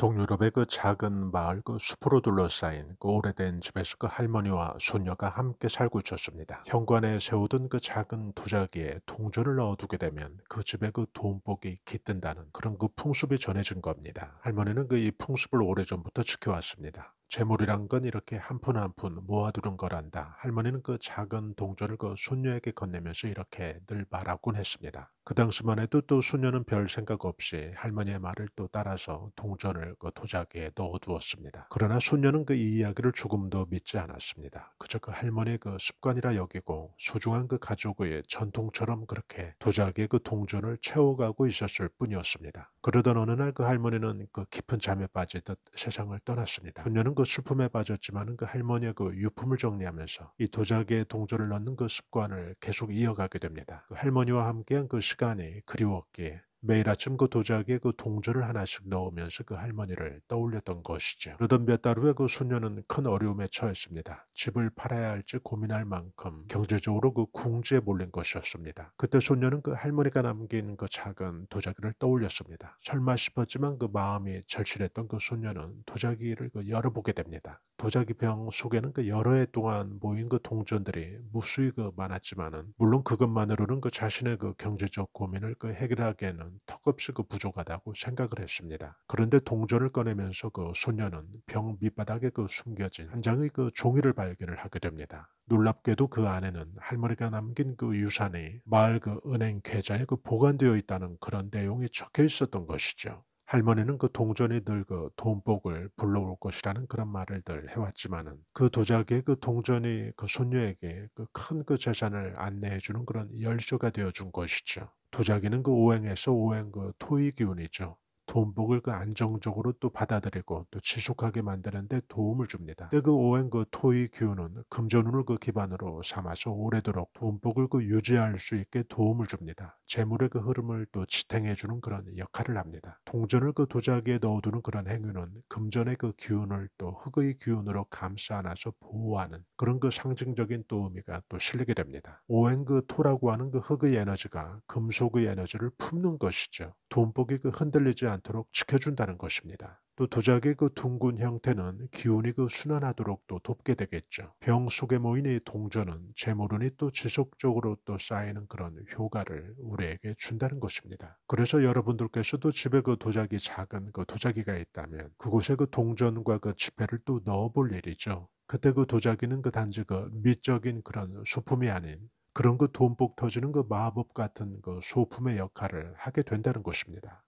동유럽의 그 작은 마을 그 숲으로 둘러싸인 그 오래된 집에서 그 할머니와 손녀가 함께 살고 있었습니다. 현관에 세우던 그 작은 도자기에 동전을 넣어두게 되면 그 집에 그 돈복이 깃든다는 그런 그 풍습이 전해진 겁니다. 할머니는 그 이 풍습을 오래전부터 지켜왔습니다. 재물이란 건 이렇게 한 푼 한 푼 모아두는 거란다. 할머니는 그 작은 동전을 그 손녀에게 건네면서 이렇게 늘 말하곤 했습니다. 그 당시만 해도 또손녀는별 생각 없이 할머니의 말을 또 따라서 동전을 그 도자기에 넣어두었습니다. 그러나 손녀는그 이야기를 조금도 믿지 않았습니다. 그저 그 할머니의 그 습관이라 여기고 소중한 그 가족의 전통처럼 그렇게 도자기에 그 동전을 채워가고 있었을 뿐이었습니다. 그러던 어느 날 그 할머니는 그 깊은 잠에 빠지듯 세상을 떠났습니다. 소녀는 그슬픔에빠졌지만그 할머니의 그 유품을 정리하면서 이 도자기에 동전을 넣는 그 습관을 계속 이어가게 됩니다. 그 할머니와 함께한 그 시간이 그리웠기에 매일 아침 그 도자기에 그 동전을 하나씩 넣으면서 그 할머니를 떠올렸던 것이죠. 그러던 몇 달 후에 그 소녀는 큰 어려움에 처했습니다. 집을 팔아야 할지 고민할 만큼 경제적으로 그 궁지에 몰린 것이었습니다. 그때 소녀는 그 할머니가 남긴 그 작은 도자기를 떠올렸습니다. 설마 싶었지만 그 마음이 절실했던 그 소녀는 도자기를 그 열어보게 됩니다. 도자기병 속에는 그 여러 해 동안 모인 그 동전들이 무수히 그 많았지만은 물론 그것만으로는 그 자신의 그 경제적 고민을 그 해결하기에는 턱없이 그 부족하다고 생각을 했습니다. 그런데 동전을 꺼내면서 그 소녀는 병 밑바닥에 그 숨겨진 한 장의 그 종이를 발견을 하게 됩니다. 놀랍게도 그 안에는 할머니가 남긴 그 유산이 마을 그 은행 계좌에 그 보관되어 있다는 그런 내용이 적혀 있었던 것이죠. 할머니는 그 동전이 늘 그 돈복을 불러올 것이라는 그런 말을 늘 해왔지만은 그 도자기의 그 동전이 그 손녀에게 그큰그 그 재산을 안내해주는 그런 열쇠가 되어준 것이죠. 도자기는 그 오행에서 오행 그 토의 기운이죠. 돈복을 그 안정적으로 또 받아들이고 또 지속하게 만드는데 도움을 줍니다. 그 오행 그 토의 기운은 금전운을 그 기반으로 삼아서 오래도록 돈복을 그 유지할 수 있게 도움을 줍니다. 재물의 그 흐름을 또 지탱해 주는 그런 역할을 합니다. 동전을 그 도자기에 넣어두는 그런 행위는 금전의 그 기운을 또 흙의 기운으로 감싸 안아서 보호하는 그런 그 상징적인 또 의미가 또 실리게 됩니다. 오행 그 토라고 하는 그 흙의 에너지가 금속의 에너지를 품는 것이죠. 돈복이 그 흔들리지 않도록 지켜준다는 것입니다. 또 도자기의 그 둥근 형태는 기운이 그 순환하도록 또 돕게 되겠죠. 병 속에 모인 이 동전은 재물운이 또 지속적으로 또 쌓이는 그런 효과를 우리에게 준다는 것입니다. 그래서 여러분들께서도 집에 그 도자기 작은 그 도자기가 있다면 그곳에 그 동전과 그 지폐를 또 넣어볼 일이죠. 그때 그 도자기는 그 단지 그 미적인 그런 소품이 아닌 그런 그 돈복 터지는 그 마법 같은 그 소품의 역할을 하게 된다는 것입니다.